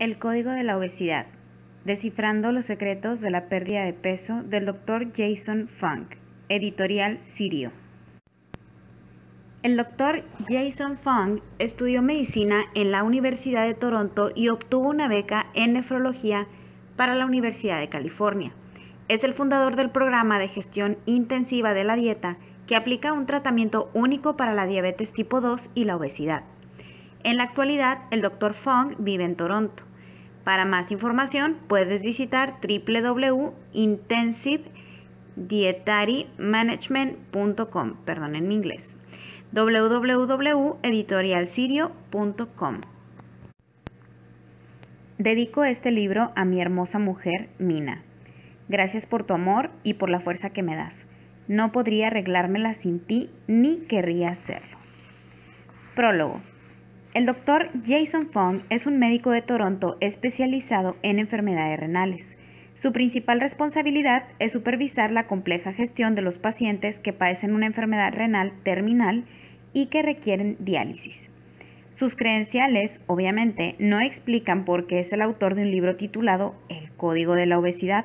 El Código de la Obesidad. Descifrando los secretos de la pérdida de peso del Dr. Jason Fung. editorial Sirio. El Dr. Jason Fung estudió medicina en la Universidad de Toronto y obtuvo una beca en nefrología para la Universidad de California. Es el fundador del programa de gestión intensiva de la dieta que aplica un tratamiento único para la diabetes tipo 2 y la obesidad. En la actualidad, el Dr. Fung vive en Toronto. Para más información puedes visitar www.intensivedietarymanagement.com, perdón en mi inglés, www.editorialsirio.com. Dedico este libro a mi hermosa mujer, Mina. Gracias por tu amor y por la fuerza que me das. No podría arreglármela sin ti ni querría hacerlo. Prólogo. El doctor Jason Fong es un médico de Toronto especializado en enfermedades renales. Su principal responsabilidad es supervisar la compleja gestión de los pacientes que padecen una enfermedad renal terminal y que requieren diálisis. Sus credenciales, obviamente, no explican por qué es el autor de un libro titulado El Código de la Obesidad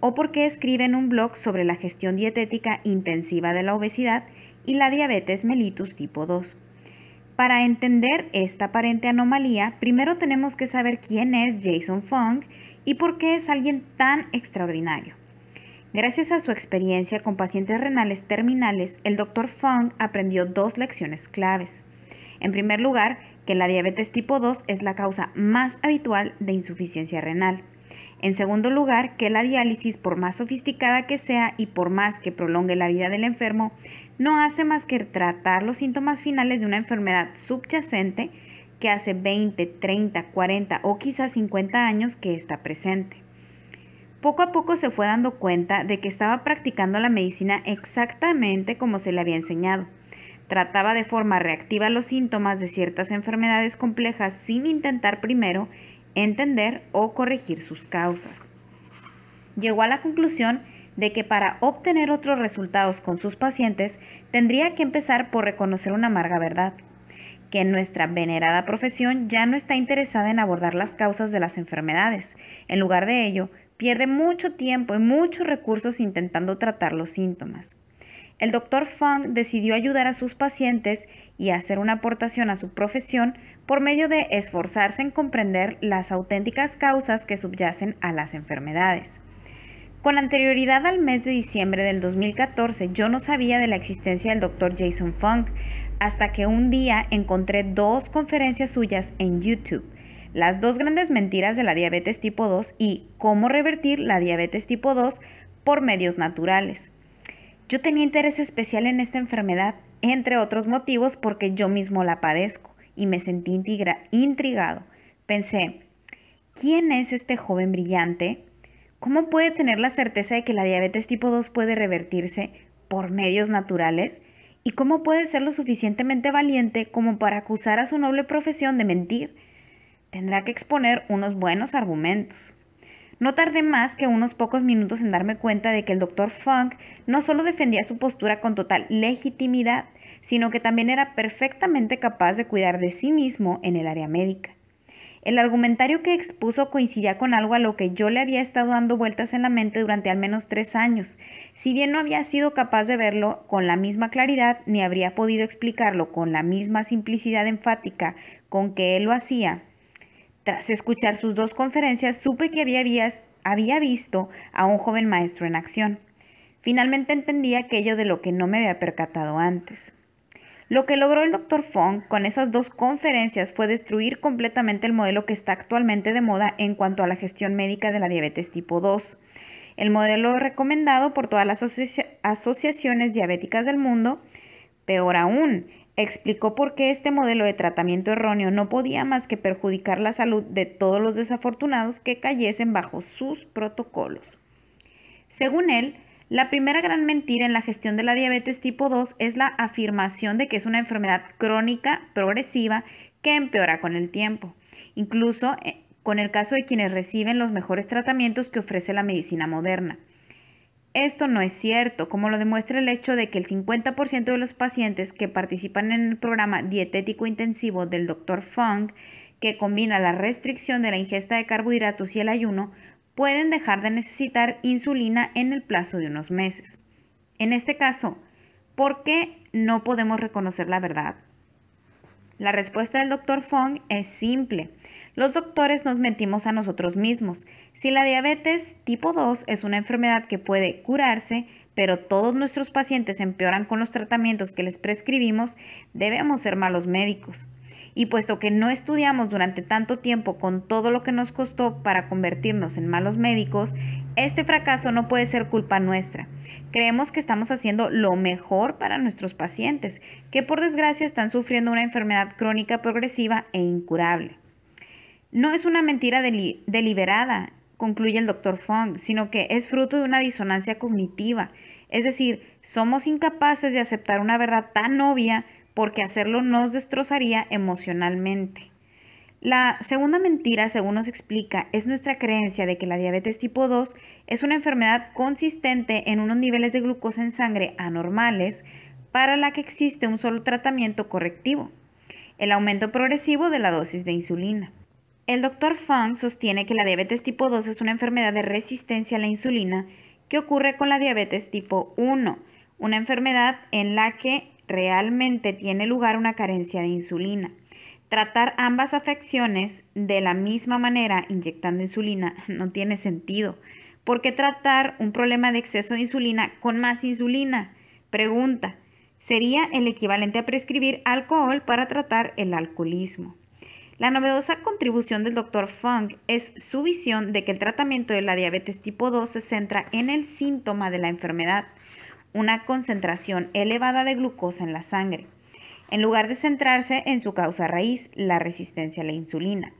o por qué escribe en un blog sobre la gestión dietética intensiva de la obesidad y la diabetes mellitus tipo 2. Para entender esta aparente anomalía, primero tenemos que saber quién es Jason Fong y por qué es alguien tan extraordinario. Gracias a su experiencia con pacientes renales terminales, el Dr. Fong aprendió dos lecciones claves. En primer lugar, que la diabetes tipo 2 es la causa más habitual de insuficiencia renal. En segundo lugar, que la diálisis, por más sofisticada que sea y por más que prolongue la vida del enfermo, no hace más que tratar los síntomas finales de una enfermedad subyacente que hace 20, 30, 40 o quizás 50 años que está presente. Poco a poco se fue dando cuenta de que estaba practicando la medicina exactamente como se le había enseñado. Trataba de forma reactiva los síntomas de ciertas enfermedades complejas sin intentar primero entender o corregir sus causas. Llegó a la conclusión de que para obtener otros resultados con sus pacientes tendría que empezar por reconocer una amarga verdad, que nuestra venerada profesión ya no está interesada en abordar las causas de las enfermedades. En lugar de ello, pierde mucho tiempo y muchos recursos intentando tratar los síntomas. El doctor Funk decidió ayudar a sus pacientes y hacer una aportación a su profesión por medio de esforzarse en comprender las auténticas causas que subyacen a las enfermedades. Con anterioridad al mes de diciembre del 2014 yo no sabía de la existencia del doctor Jason Funk hasta que un día encontré dos conferencias suyas en YouTube, Las dos grandes mentiras de la diabetes tipo 2 y Cómo revertir la diabetes tipo 2 por medios naturales. Yo tenía interés especial en esta enfermedad, entre otros motivos porque yo mismo la padezco y me sentí intrigado. Pensé, ¿quién es este joven brillante? ¿Cómo puede tener la certeza de que la diabetes tipo 2 puede revertirse por medios naturales? ¿Y cómo puede ser lo suficientemente valiente como para acusar a su noble profesión de mentir? Tendrá que exponer unos buenos argumentos. No tardé más que unos pocos minutos en darme cuenta de que el doctor Funk no solo defendía su postura con total legitimidad, sino que también era perfectamente capaz de cuidar de sí mismo en el área médica. El argumentario que expuso coincidía con algo a lo que yo le había estado dando vueltas en la mente durante al menos tres años. Si bien no había sido capaz de verlo con la misma claridad, ni habría podido explicarlo con la misma simplicidad enfática con que él lo hacía, tras escuchar sus dos conferencias, supe que había, visto a un joven maestro en acción. Finalmente entendí aquello de lo que no me había percatado antes. Lo que logró el doctor Fong con esas dos conferencias fue destruir completamente el modelo que está actualmente de moda en cuanto a la gestión médica de la diabetes tipo 2. El modelo recomendado por todas las asociaciones diabéticas del mundo, peor aún, explicó por qué este modelo de tratamiento erróneo no podía más que perjudicar la salud de todos los desafortunados que cayesen bajo sus protocolos. Según él, la primera gran mentira en la gestión de la diabetes tipo 2 es la afirmación de que es una enfermedad crónica, progresiva, que empeora con el tiempo, incluso eh, con el caso de quienes reciben los mejores tratamientos que ofrece la medicina moderna. Esto no es cierto, como lo demuestra el hecho de que el 50% de los pacientes que participan en el programa dietético intensivo del Dr. Fong, que combina la restricción de la ingesta de carbohidratos y el ayuno, pueden dejar de necesitar insulina en el plazo de unos meses. En este caso, ¿por qué no podemos reconocer la verdad? La respuesta del Dr. Fong es simple. Los doctores nos mentimos a nosotros mismos. Si la diabetes tipo 2 es una enfermedad que puede curarse, pero todos nuestros pacientes empeoran con los tratamientos que les prescribimos, debemos ser malos médicos. Y puesto que no estudiamos durante tanto tiempo con todo lo que nos costó para convertirnos en malos médicos, este fracaso no puede ser culpa nuestra. Creemos que estamos haciendo lo mejor para nuestros pacientes, que por desgracia están sufriendo una enfermedad crónica progresiva e incurable. No es una mentira deliberada, concluye el doctor Fong, sino que es fruto de una disonancia cognitiva. Es decir, somos incapaces de aceptar una verdad tan obvia porque hacerlo nos destrozaría emocionalmente. La segunda mentira, según nos explica, es nuestra creencia de que la diabetes tipo 2 es una enfermedad consistente en unos niveles de glucosa en sangre anormales para la que existe un solo tratamiento correctivo, el aumento progresivo de la dosis de insulina. El doctor Fang sostiene que la diabetes tipo 2 es una enfermedad de resistencia a la insulina que ocurre con la diabetes tipo 1, una enfermedad en la que realmente tiene lugar una carencia de insulina. Tratar ambas afecciones de la misma manera inyectando insulina no tiene sentido. ¿Por qué tratar un problema de exceso de insulina con más insulina? Pregunta. Sería el equivalente a prescribir alcohol para tratar el alcoholismo. La novedosa contribución del Dr. Fung es su visión de que el tratamiento de la diabetes tipo 2 se centra en el síntoma de la enfermedad, una concentración elevada de glucosa en la sangre, en lugar de centrarse en su causa raíz, la resistencia a la insulina.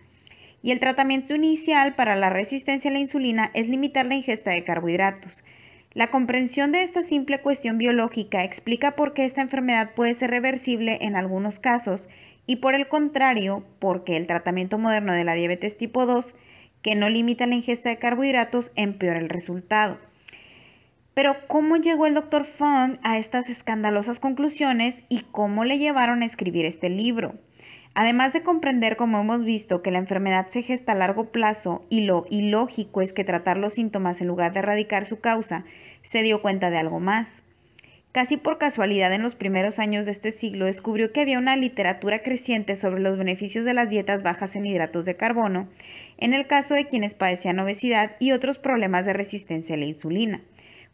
Y el tratamiento inicial para la resistencia a la insulina es limitar la ingesta de carbohidratos, la comprensión de esta simple cuestión biológica explica por qué esta enfermedad puede ser reversible en algunos casos y por el contrario, porque el tratamiento moderno de la diabetes tipo 2, que no limita la ingesta de carbohidratos, empeora el resultado. Pero ¿cómo llegó el doctor Fong a estas escandalosas conclusiones y cómo le llevaron a escribir este libro? Además de comprender, como hemos visto, que la enfermedad se gesta a largo plazo y lo ilógico es que tratar los síntomas en lugar de erradicar su causa, se dio cuenta de algo más. Casi por casualidad en los primeros años de este siglo descubrió que había una literatura creciente sobre los beneficios de las dietas bajas en hidratos de carbono, en el caso de quienes padecían obesidad y otros problemas de resistencia a la insulina,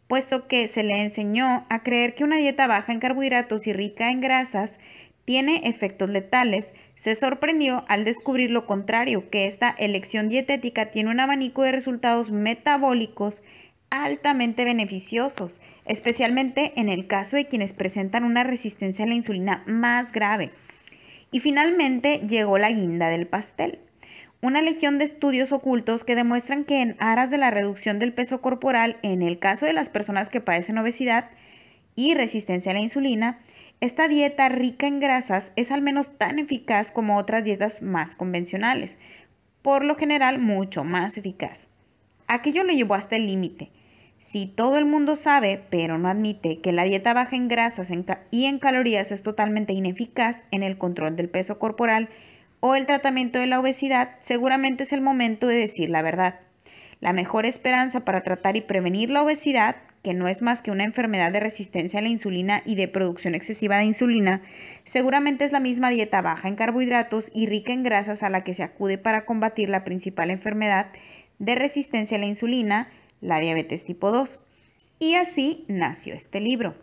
puesto que se le enseñó a creer que una dieta baja en carbohidratos y rica en grasas tiene efectos letales, se sorprendió al descubrir lo contrario, que esta elección dietética tiene un abanico de resultados metabólicos altamente beneficiosos, especialmente en el caso de quienes presentan una resistencia a la insulina más grave. Y finalmente llegó la guinda del pastel, una legión de estudios ocultos que demuestran que en aras de la reducción del peso corporal en el caso de las personas que padecen obesidad y resistencia a la insulina, esta dieta rica en grasas es al menos tan eficaz como otras dietas más convencionales, por lo general mucho más eficaz. Aquello le llevó hasta el límite, si todo el mundo sabe, pero no admite, que la dieta baja en grasas y en calorías es totalmente ineficaz en el control del peso corporal o el tratamiento de la obesidad, seguramente es el momento de decir la verdad. La mejor esperanza para tratar y prevenir la obesidad, que no es más que una enfermedad de resistencia a la insulina y de producción excesiva de insulina, seguramente es la misma dieta baja en carbohidratos y rica en grasas a la que se acude para combatir la principal enfermedad de resistencia a la insulina, la diabetes tipo 2. Y así nació este libro.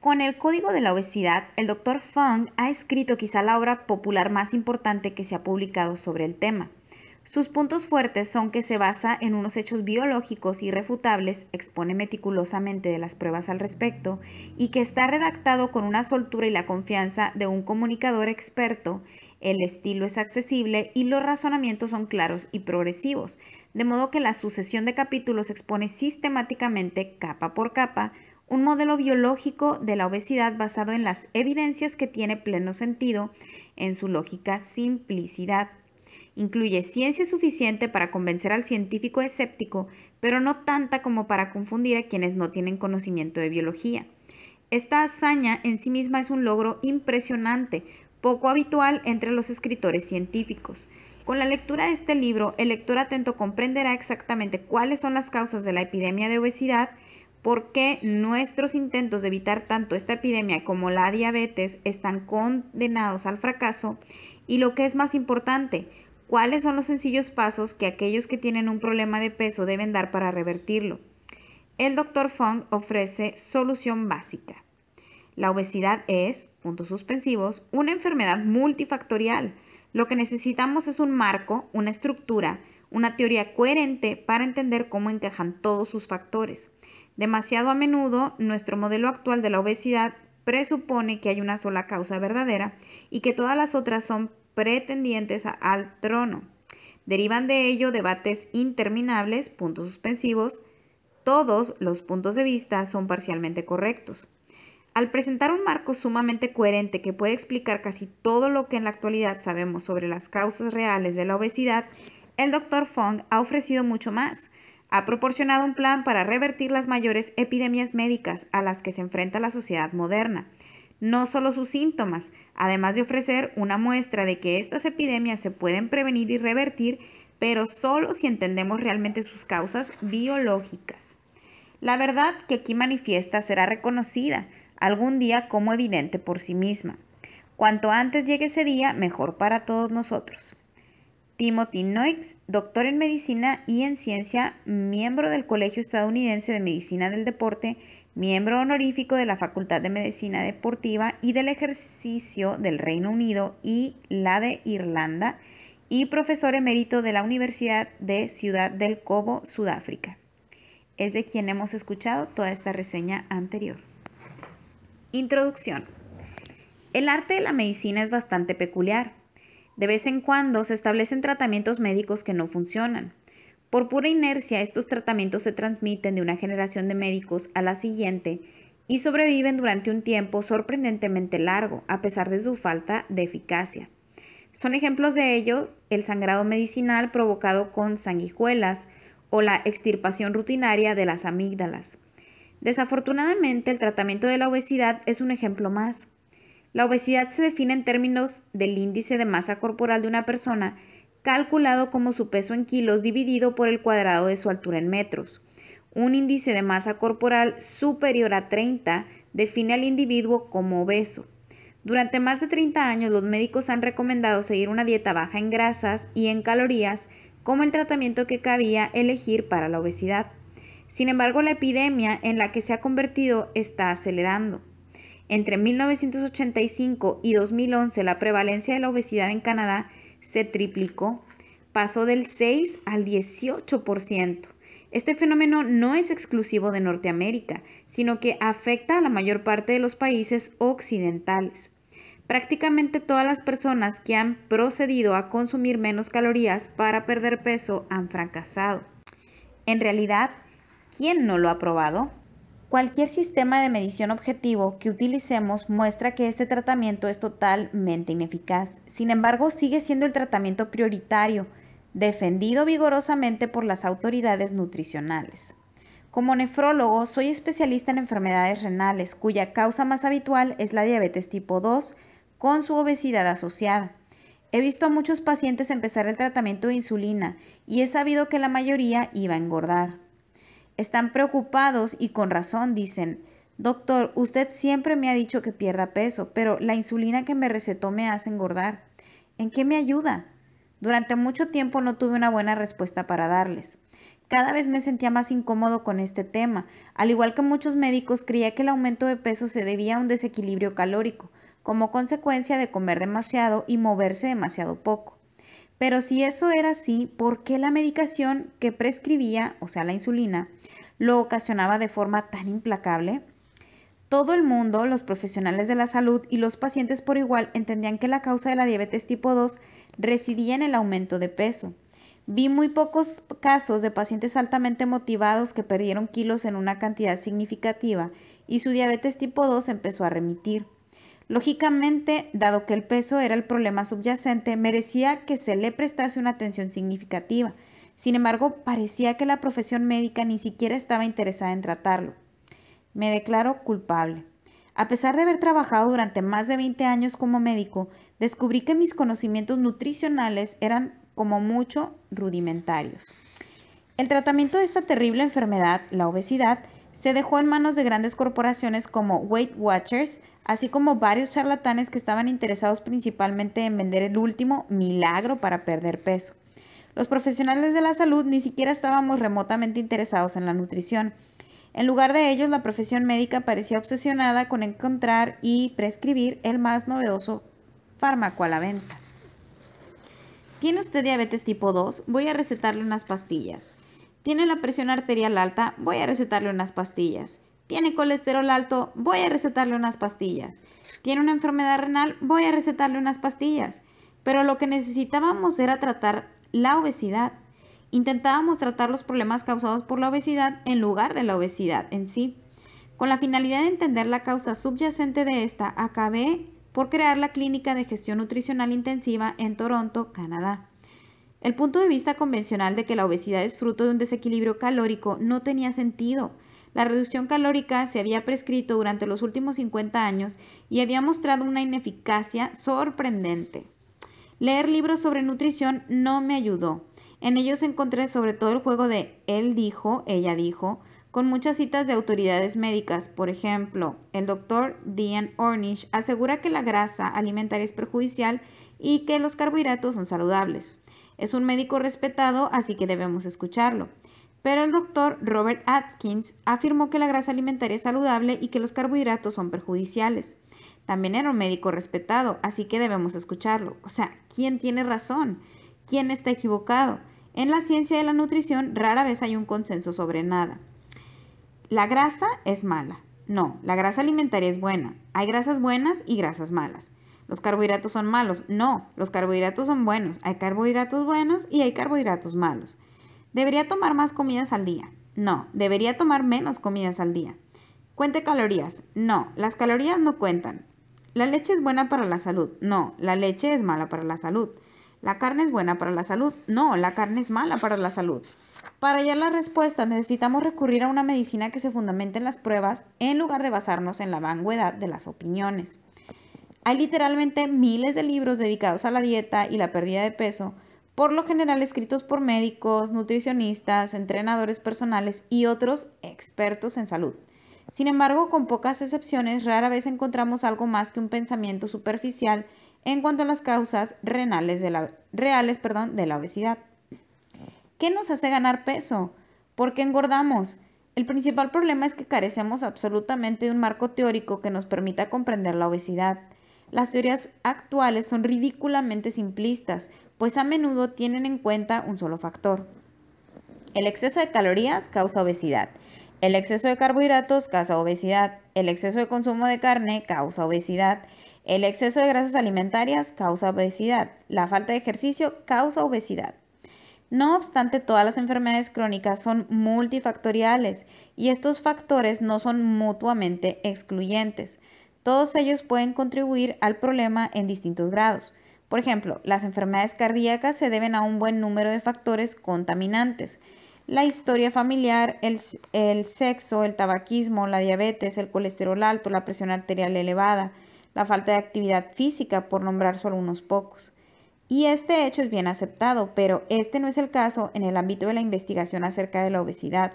Con el Código de la Obesidad, el Dr. Fung ha escrito quizá la obra popular más importante que se ha publicado sobre el tema. Sus puntos fuertes son que se basa en unos hechos biológicos irrefutables, expone meticulosamente de las pruebas al respecto y que está redactado con una soltura y la confianza de un comunicador experto el estilo es accesible y los razonamientos son claros y progresivos, de modo que la sucesión de capítulos expone sistemáticamente, capa por capa, un modelo biológico de la obesidad basado en las evidencias que tiene pleno sentido en su lógica simplicidad. Incluye ciencia suficiente para convencer al científico escéptico, pero no tanta como para confundir a quienes no tienen conocimiento de biología. Esta hazaña en sí misma es un logro impresionante, poco habitual entre los escritores científicos. Con la lectura de este libro, el lector atento comprenderá exactamente cuáles son las causas de la epidemia de obesidad, por qué nuestros intentos de evitar tanto esta epidemia como la diabetes están condenados al fracaso y lo que es más importante, cuáles son los sencillos pasos que aquellos que tienen un problema de peso deben dar para revertirlo. El Dr. Fong ofrece solución básica. La obesidad es, puntos suspensivos, una enfermedad multifactorial. Lo que necesitamos es un marco, una estructura, una teoría coherente para entender cómo encajan todos sus factores. Demasiado a menudo, nuestro modelo actual de la obesidad presupone que hay una sola causa verdadera y que todas las otras son pretendientes al trono. Derivan de ello debates interminables, puntos suspensivos. Todos los puntos de vista son parcialmente correctos. Al presentar un marco sumamente coherente que puede explicar casi todo lo que en la actualidad sabemos sobre las causas reales de la obesidad, el doctor Fong ha ofrecido mucho más. Ha proporcionado un plan para revertir las mayores epidemias médicas a las que se enfrenta la sociedad moderna. No solo sus síntomas, además de ofrecer una muestra de que estas epidemias se pueden prevenir y revertir, pero solo si entendemos realmente sus causas biológicas. La verdad que aquí manifiesta será reconocida, algún día como evidente por sí misma. Cuanto antes llegue ese día, mejor para todos nosotros. Timothy Noix, doctor en medicina y en ciencia, miembro del Colegio Estadounidense de Medicina del Deporte, miembro honorífico de la Facultad de Medicina Deportiva y del Ejercicio del Reino Unido y la de Irlanda, y profesor emérito de la Universidad de Ciudad del Cobo, Sudáfrica. Es de quien hemos escuchado toda esta reseña anterior. Introducción. El arte de la medicina es bastante peculiar. De vez en cuando se establecen tratamientos médicos que no funcionan. Por pura inercia, estos tratamientos se transmiten de una generación de médicos a la siguiente y sobreviven durante un tiempo sorprendentemente largo, a pesar de su falta de eficacia. Son ejemplos de ello el sangrado medicinal provocado con sanguijuelas o la extirpación rutinaria de las amígdalas. Desafortunadamente, el tratamiento de la obesidad es un ejemplo más. La obesidad se define en términos del índice de masa corporal de una persona, calculado como su peso en kilos dividido por el cuadrado de su altura en metros. Un índice de masa corporal superior a 30 define al individuo como obeso. Durante más de 30 años los médicos han recomendado seguir una dieta baja en grasas y en calorías como el tratamiento que cabía elegir para la obesidad. Sin embargo, la epidemia en la que se ha convertido está acelerando. Entre 1985 y 2011, la prevalencia de la obesidad en Canadá se triplicó, pasó del 6 al 18%. Este fenómeno no es exclusivo de Norteamérica, sino que afecta a la mayor parte de los países occidentales. Prácticamente todas las personas que han procedido a consumir menos calorías para perder peso han fracasado. En realidad, ¿Quién no lo ha probado? Cualquier sistema de medición objetivo que utilicemos muestra que este tratamiento es totalmente ineficaz. Sin embargo, sigue siendo el tratamiento prioritario, defendido vigorosamente por las autoridades nutricionales. Como nefrólogo, soy especialista en enfermedades renales, cuya causa más habitual es la diabetes tipo 2, con su obesidad asociada. He visto a muchos pacientes empezar el tratamiento de insulina y he sabido que la mayoría iba a engordar. Están preocupados y con razón dicen, doctor, usted siempre me ha dicho que pierda peso, pero la insulina que me recetó me hace engordar. ¿En qué me ayuda? Durante mucho tiempo no tuve una buena respuesta para darles. Cada vez me sentía más incómodo con este tema. Al igual que muchos médicos, creía que el aumento de peso se debía a un desequilibrio calórico, como consecuencia de comer demasiado y moverse demasiado poco. Pero si eso era así, ¿por qué la medicación que prescribía, o sea, la insulina, lo ocasionaba de forma tan implacable? Todo el mundo, los profesionales de la salud y los pacientes por igual entendían que la causa de la diabetes tipo 2 residía en el aumento de peso. Vi muy pocos casos de pacientes altamente motivados que perdieron kilos en una cantidad significativa y su diabetes tipo 2 empezó a remitir. Lógicamente, dado que el peso era el problema subyacente, merecía que se le prestase una atención significativa. Sin embargo, parecía que la profesión médica ni siquiera estaba interesada en tratarlo. Me declaro culpable. A pesar de haber trabajado durante más de 20 años como médico, descubrí que mis conocimientos nutricionales eran como mucho rudimentarios. El tratamiento de esta terrible enfermedad, la obesidad, se dejó en manos de grandes corporaciones como Weight Watchers, así como varios charlatanes que estaban interesados principalmente en vender el último milagro para perder peso. Los profesionales de la salud ni siquiera estábamos remotamente interesados en la nutrición. En lugar de ellos, la profesión médica parecía obsesionada con encontrar y prescribir el más novedoso fármaco a la venta. ¿Tiene usted diabetes tipo 2? Voy a recetarle unas pastillas. Tiene la presión arterial alta, voy a recetarle unas pastillas. Tiene colesterol alto, voy a recetarle unas pastillas. Tiene una enfermedad renal, voy a recetarle unas pastillas. Pero lo que necesitábamos era tratar la obesidad. Intentábamos tratar los problemas causados por la obesidad en lugar de la obesidad en sí. Con la finalidad de entender la causa subyacente de esta, acabé por crear la Clínica de Gestión Nutricional Intensiva en Toronto, Canadá. El punto de vista convencional de que la obesidad es fruto de un desequilibrio calórico no tenía sentido. La reducción calórica se había prescrito durante los últimos 50 años y había mostrado una ineficacia sorprendente. Leer libros sobre nutrición no me ayudó. En ellos encontré sobre todo el juego de él dijo, ella dijo, con muchas citas de autoridades médicas. Por ejemplo, el doctor Dean Ornish asegura que la grasa alimentaria es perjudicial y que los carbohidratos son saludables. Es un médico respetado, así que debemos escucharlo. Pero el doctor Robert Atkins afirmó que la grasa alimentaria es saludable y que los carbohidratos son perjudiciales. También era un médico respetado, así que debemos escucharlo. O sea, ¿quién tiene razón? ¿Quién está equivocado? En la ciencia de la nutrición rara vez hay un consenso sobre nada la grasa es mala. No, la grasa alimentaria es buena. Hay grasas buenas y grasas malas. Los carbohidratos son malos. No, los carbohidratos son buenos. Hay carbohidratos buenos y hay carbohidratos malos. ¿Debería tomar más comidas al día? No, debería tomar menos comidas al día. ¿Cuente calorías? No, las calorías no cuentan. ¿La leche es buena para la salud? No, la leche es mala para la salud. ¿La carne es buena para la salud? No, la carne es mala para la salud. Para hallar la respuesta necesitamos recurrir a una medicina que se fundamente en las pruebas en lugar de basarnos en la vanguedad de las opiniones. Hay literalmente miles de libros dedicados a la dieta y la pérdida de peso, por lo general escritos por médicos, nutricionistas, entrenadores personales y otros expertos en salud. Sin embargo, con pocas excepciones, rara vez encontramos algo más que un pensamiento superficial en cuanto a las causas renales reales de la obesidad. ¿Qué nos hace ganar peso? ¿Por qué engordamos? El principal problema es que carecemos absolutamente de un marco teórico que nos permita comprender la obesidad. Las teorías actuales son ridículamente simplistas, pues a menudo tienen en cuenta un solo factor. El exceso de calorías causa obesidad. El exceso de carbohidratos causa obesidad. El exceso de consumo de carne causa obesidad. El exceso de grasas alimentarias causa obesidad. La falta de ejercicio causa obesidad. No obstante, todas las enfermedades crónicas son multifactoriales y estos factores no son mutuamente excluyentes. Todos ellos pueden contribuir al problema en distintos grados. Por ejemplo, las enfermedades cardíacas se deben a un buen número de factores contaminantes. La historia familiar, el, sexo, el tabaquismo, la diabetes, el colesterol alto, la presión arterial elevada, la falta de actividad física, por nombrar solo unos pocos. Y este hecho es bien aceptado, pero este no es el caso en el ámbito de la investigación acerca de la obesidad.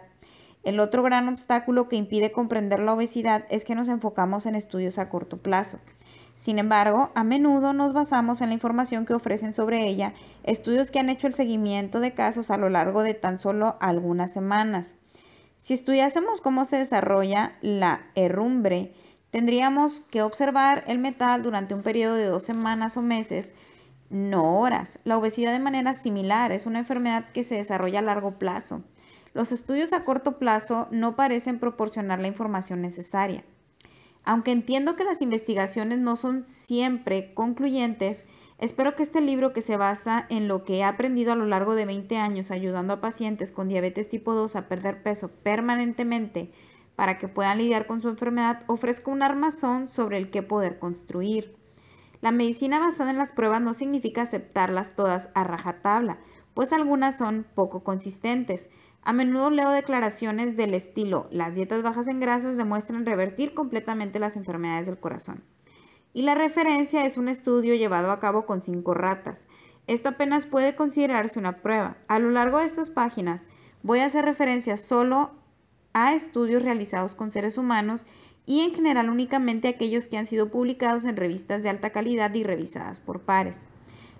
El otro gran obstáculo que impide comprender la obesidad es que nos enfocamos en estudios a corto plazo. Sin embargo, a menudo nos basamos en la información que ofrecen sobre ella estudios que han hecho el seguimiento de casos a lo largo de tan solo algunas semanas. Si estudiásemos cómo se desarrolla la herrumbre, tendríamos que observar el metal durante un periodo de dos semanas o meses no horas. La obesidad de manera similar es una enfermedad que se desarrolla a largo plazo. Los estudios a corto plazo no parecen proporcionar la información necesaria. Aunque entiendo que las investigaciones no son siempre concluyentes, espero que este libro que se basa en lo que he aprendido a lo largo de 20 años ayudando a pacientes con diabetes tipo 2 a perder peso permanentemente para que puedan lidiar con su enfermedad ofrezca un armazón sobre el que poder construir. La medicina basada en las pruebas no significa aceptarlas todas a rajatabla, pues algunas son poco consistentes. A menudo leo declaraciones del estilo, las dietas bajas en grasas demuestran revertir completamente las enfermedades del corazón. Y la referencia es un estudio llevado a cabo con cinco ratas. Esto apenas puede considerarse una prueba. A lo largo de estas páginas voy a hacer referencia solo a estudios realizados con seres humanos y en general únicamente aquellos que han sido publicados en revistas de alta calidad y revisadas por pares.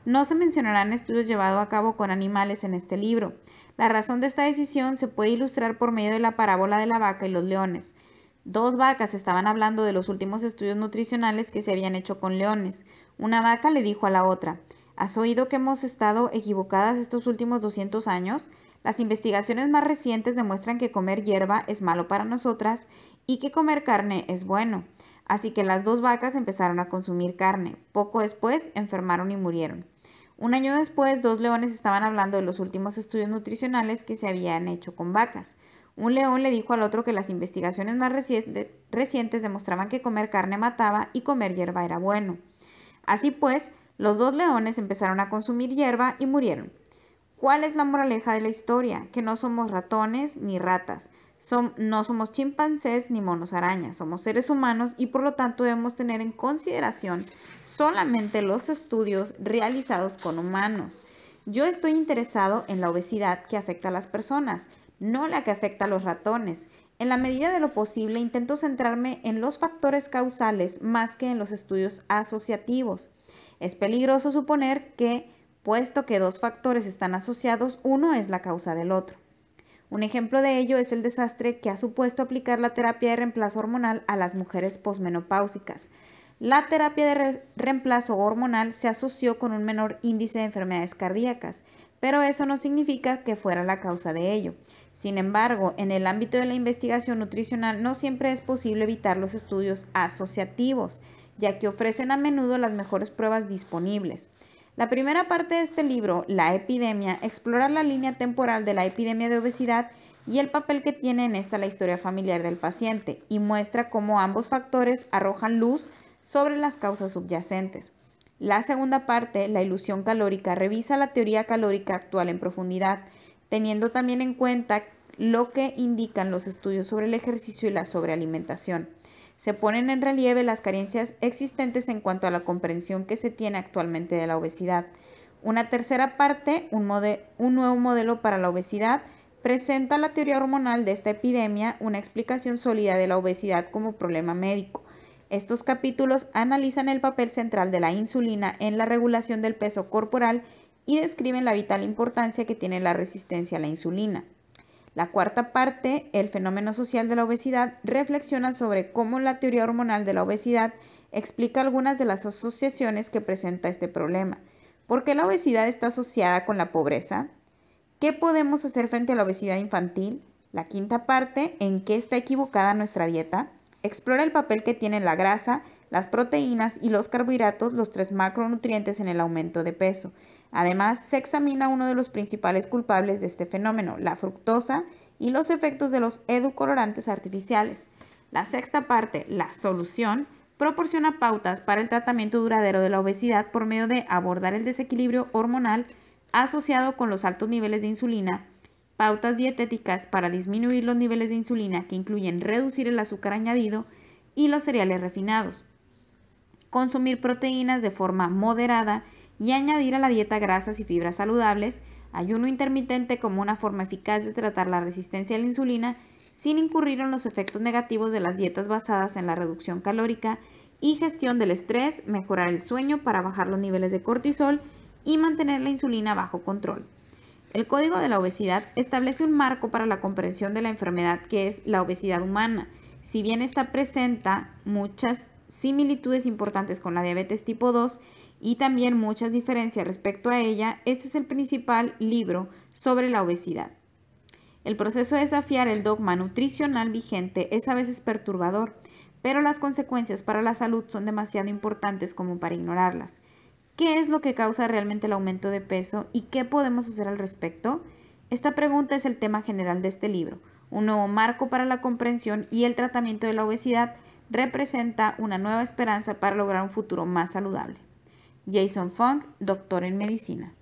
No se mencionarán estudios llevados a cabo con animales en este libro. La razón de esta decisión se puede ilustrar por medio de la parábola de la vaca y los leones. Dos vacas estaban hablando de los últimos estudios nutricionales que se habían hecho con leones. Una vaca le dijo a la otra, ¿has oído que hemos estado equivocadas estos últimos 200 años? Las investigaciones más recientes demuestran que comer hierba es malo para nosotras y que comer carne es bueno. Así que las dos vacas empezaron a consumir carne. Poco después enfermaron y murieron. Un año después, dos leones estaban hablando de los últimos estudios nutricionales que se habían hecho con vacas. Un león le dijo al otro que las investigaciones más recientes demostraban que comer carne mataba y comer hierba era bueno. Así pues, los dos leones empezaron a consumir hierba y murieron. ¿Cuál es la moraleja de la historia? Que no somos ratones ni ratas. no somos chimpancés ni monos arañas, somos seres humanos y por lo tanto debemos tener en consideración solamente los estudios realizados con humanos. Yo estoy interesado en la obesidad que afecta a las personas, no la que afecta a los ratones. En la medida de lo posible intento centrarme en los factores causales más que en los estudios asociativos. Es peligroso suponer que puesto que dos factores están asociados, uno es la causa del otro. Un ejemplo de ello es el desastre que ha supuesto aplicar la terapia de reemplazo hormonal a las mujeres posmenopáusicas. La terapia de reemplazo hormonal se asoció con un menor índice de enfermedades cardíacas, pero eso no significa que fuera la causa de ello. Sin embargo, en el ámbito de la investigación nutricional no siempre es posible evitar los estudios asociativos, ya que ofrecen a menudo las mejores pruebas disponibles. La primera parte de este libro, La epidemia, explora la línea temporal de la epidemia de obesidad y el papel que tiene en esta la historia familiar del paciente y muestra cómo ambos factores arrojan luz sobre las causas subyacentes. La segunda parte, La ilusión calórica, revisa la teoría calórica actual en profundidad, teniendo también en cuenta lo que indican los estudios sobre el ejercicio y la sobrealimentación se ponen en relieve las carencias existentes en cuanto a la comprensión que se tiene actualmente de la obesidad. Una tercera parte, un, nuevo modelo para la obesidad, presenta la teoría hormonal de esta epidemia, una explicación sólida de la obesidad como problema médico. Estos capítulos analizan el papel central de la insulina en la regulación del peso corporal y describen la vital importancia que tiene la resistencia a la insulina. La cuarta parte, el fenómeno social de la obesidad, reflexiona sobre cómo la teoría hormonal de la obesidad explica algunas de las asociaciones que presenta este problema. ¿Por qué la obesidad está asociada con la pobreza? ¿Qué podemos hacer frente a la obesidad infantil? La quinta parte, ¿en qué está equivocada nuestra dieta? Explora el papel que tienen la grasa, las proteínas y los carbohidratos, los tres macronutrientes en el aumento de peso. Además, se examina uno de los principales culpables de este fenómeno, la fructosa, y los efectos de los edulcorantes artificiales. La sexta parte, la solución, proporciona pautas para el tratamiento duradero de la obesidad por medio de abordar el desequilibrio hormonal asociado con los altos niveles de insulina, pautas dietéticas para disminuir los niveles de insulina que incluyen reducir el azúcar añadido y los cereales refinados, consumir proteínas de forma moderada y añadir a la dieta grasas y fibras saludables, ayuno intermitente como una forma eficaz de tratar la resistencia a la insulina sin incurrir en los efectos negativos de las dietas basadas en la reducción calórica y gestión del estrés, mejorar el sueño para bajar los niveles de cortisol y mantener la insulina bajo control. El Código de la Obesidad establece un marco para la comprensión de la enfermedad que es la obesidad humana. Si bien está presenta muchas similitudes importantes con la diabetes tipo 2 y también muchas diferencias respecto a ella, este es el principal libro sobre la obesidad. El proceso de desafiar el dogma nutricional vigente es a veces perturbador, pero las consecuencias para la salud son demasiado importantes como para ignorarlas. ¿Qué es lo que causa realmente el aumento de peso y qué podemos hacer al respecto? Esta pregunta es el tema general de este libro, un nuevo marco para la comprensión y el tratamiento de la obesidad representa una nueva esperanza para lograr un futuro más saludable. Jason Funk, doctor en medicina.